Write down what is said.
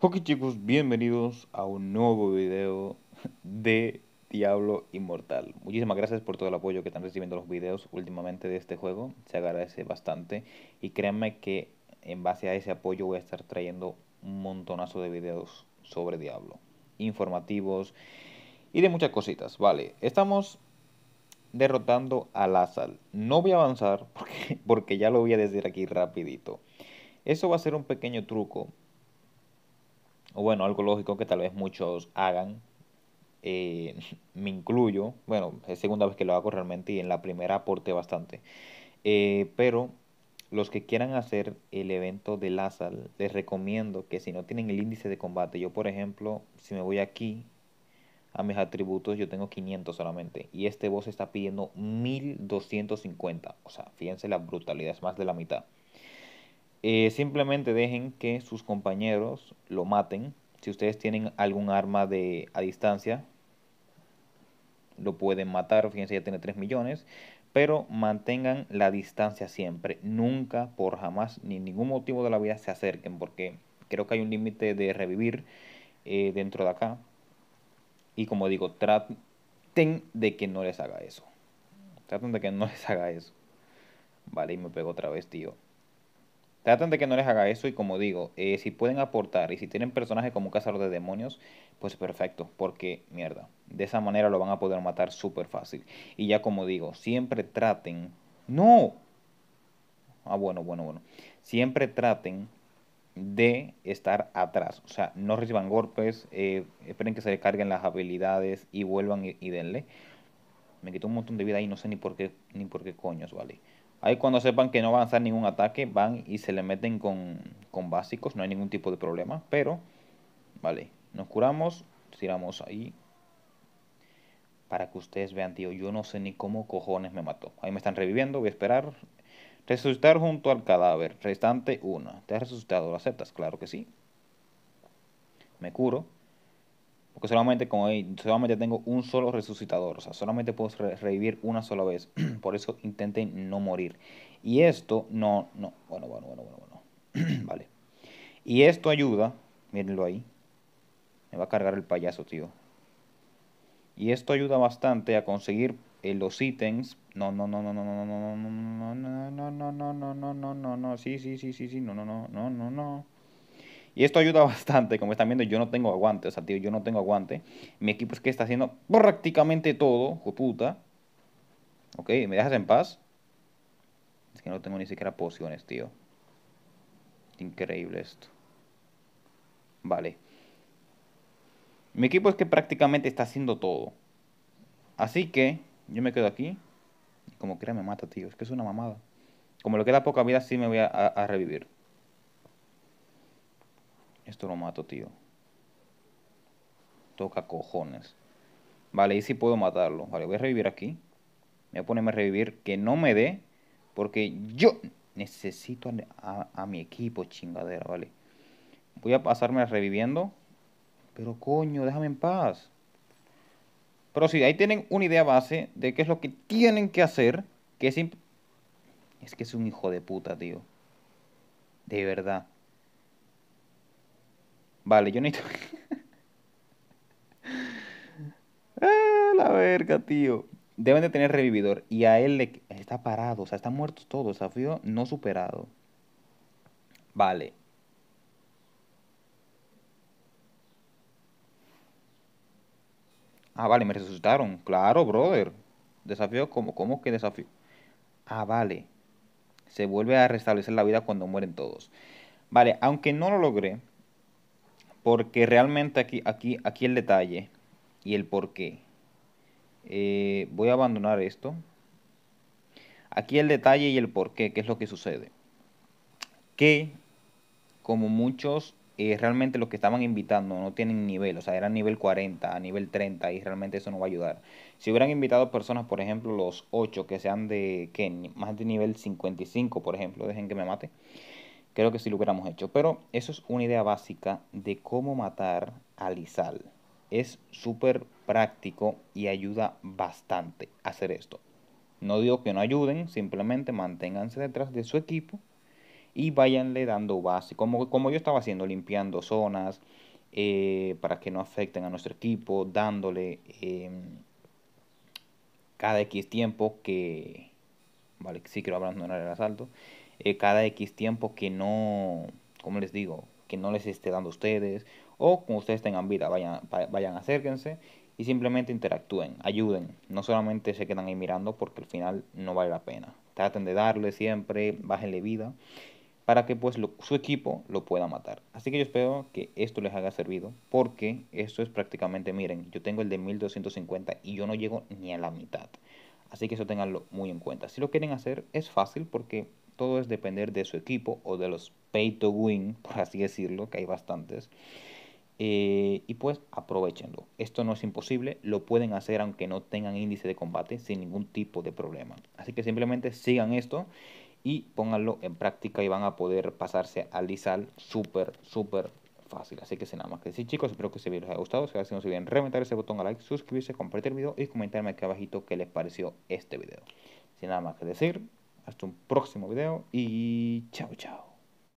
Hockey chicos, bienvenidos a un nuevo video de Diablo Inmortal. Muchísimas gracias por todo el apoyo que están recibiendo los videos últimamente de este juego. Se agradece bastante y créanme que en base a ese apoyo voy a estar trayendo un montonazo de videos sobre Diablo. Informativos y de muchas cositas. Vale, estamos derrotando a Lazal. No voy a avanzar porque, porque ya lo voy a decir aquí rapidito. Eso va a ser un pequeño truco o bueno, algo lógico que tal vez muchos hagan, eh, me incluyo, bueno, es segunda vez que lo hago realmente y en la primera aporte bastante, eh, pero los que quieran hacer el evento de Lazal, les recomiendo que si no tienen el índice de combate, yo por ejemplo, si me voy aquí a mis atributos, yo tengo 500 solamente. Y este boss está pidiendo 1250. O sea, fíjense la brutalidad, es más de la mitad. Eh, simplemente dejen que sus compañeros lo maten. Si ustedes tienen algún arma de, a distancia, lo pueden matar. Fíjense, ya tiene 3 millones. Pero mantengan la distancia siempre. Nunca, por jamás, ni ningún motivo de la vida se acerquen. Porque creo que hay un límite de revivir eh, dentro de acá. Y como digo, traten de que no les haga eso. Traten de que no les haga eso. Vale, y me pego otra vez, tío. Traten de que no les haga eso y como digo, eh, si pueden aportar y si tienen personajes como un cazador de demonios, pues perfecto, porque mierda, de esa manera lo van a poder matar súper fácil. Y ya como digo, siempre traten... No. Ah, bueno, bueno, bueno. Siempre traten de estar atrás. O sea, no reciban golpes, eh, esperen que se descarguen las habilidades y vuelvan y, denle. Me quito un montón de vida y no sé ni por qué, ni por qué coños, ¿vale? Ahí cuando sepan que no van a hacer ningún ataque, van y se le meten con, con básicos, no hay ningún tipo de problema, pero, vale, nos curamos, tiramos ahí, para que ustedes vean, tío, yo no sé ni cómo cojones me mató. Ahí me están reviviendo, voy a esperar. Resucitar junto al cadáver, restante una. ¿Te has resucitado? ¿Lo aceptas? Claro que sí. Me curo. Porque solamente, como solamente tengo un solo resucitador. O sea, solamente puedo revivir una sola vez. Por eso intenten no morir. Y esto no, no. Bueno, bueno, bueno, bueno, bueno. vale. Y esto ayuda. Mírenlo ahí. Me va a cargar el payaso, tío. Y esto ayuda bastante a conseguir los ítems. No, no, no, no, no, no, no, no, no, no, no, no, no, no, no, no, no, no, sí, sí, sí, sí, sí, no, no, no, no, no, no. Y esto ayuda bastante, como están viendo, yo no tengo aguante, o sea, tío, yo no tengo aguante. Mi equipo es que está haciendo prácticamente todo, puta. Ok, ¿me dejas en paz? Es que no tengo ni siquiera pociones, tío. Increíble esto. Vale. Mi equipo es que prácticamente está haciendo todo. Así que yo me quedo aquí. Como quiera me mata, tío. Es que es una mamada. Como le queda poca vida, sí me voy a revivir. Esto lo mato, tío. Toca cojones. Vale, y si puedo matarlo. Vale, voy a revivir aquí. Voy a ponerme a revivir. Que no me dé. Porque yo necesito a, mi equipo, chingadera, vale. Voy a pasarme reviviendo. Pero coño, déjame en paz. Pero si ahí tienen una idea base de qué es lo que tienen que hacer. Que es, es que es un hijo de puta, tío. De verdad. Vale, yo necesito... Ah, la verga, tío. Deben de tener revividor. Y a él le... Está parado, o sea, están muertos todos. Desafío no superado. Vale. Ah, vale, me resucitaron. Claro, brother. Desafío, como... cómo que desafío? Ah, vale. Se vuelve a restablecer la vida cuando mueren todos. Vale, aunque no lo logré, porque realmente aquí, aquí, aquí el detalle y el por qué. Eh, voy a abandonar esto. Aquí el detalle y el por qué, qué es lo que sucede. Que, como muchos, eh, realmente los que estaban invitando no tienen nivel, o sea, eran nivel 40, a nivel 30, y realmente eso no va a ayudar. Si hubieran invitado personas, por ejemplo, los 8 que sean de, Más de nivel 55, por ejemplo, dejen que me mate creo que sí lo hubiéramos hecho. Pero eso es una idea básica de cómo matar a Lizal. Es súper práctico y ayuda bastante hacer esto. No digo que no ayuden, simplemente manténganse detrás de su equipo y váyanle dando base. Como, yo estaba haciendo, limpiando zonas eh, para que no afecten a nuestro equipo, dándole em, cada X tiempo que... Vale, sí quiero hablar de asalto. Eh, cada X tiempo que no, como les digo, que no les esté dando a ustedes o como ustedes tengan vida, vayan, vayan acérquense y simplemente interactúen, ayuden, no solamente se quedan ahí mirando porque al final no vale la pena. Traten de darle siempre, bájenle vida para que pues su equipo lo pueda matar. Así que yo espero que esto les haya servido, porque esto es prácticamente, miren, yo tengo el de 1250 y yo no llego ni a la mitad. Así que eso tenganlo muy en cuenta. Si lo quieren hacer es fácil porque todo es depender de su equipo o de los pay to win, por así decirlo, que hay bastantes. Eh, y pues aprovechenlo. Esto no es imposible, lo pueden hacer aunque no tengan índice de combate sin ningún tipo de problema. Así que simplemente sigan esto y pónganlo en práctica y van a poder pasarse al ISAL súper, súper fácil. Así que sin nada más que decir chicos, espero que se este les haya gustado. Si así no se olviden reventar ese botón a like, suscribirse, compartir el video y comentarme aquí abajito qué les pareció este video. Sin nada más que decir, hasta un próximo video y chao chao.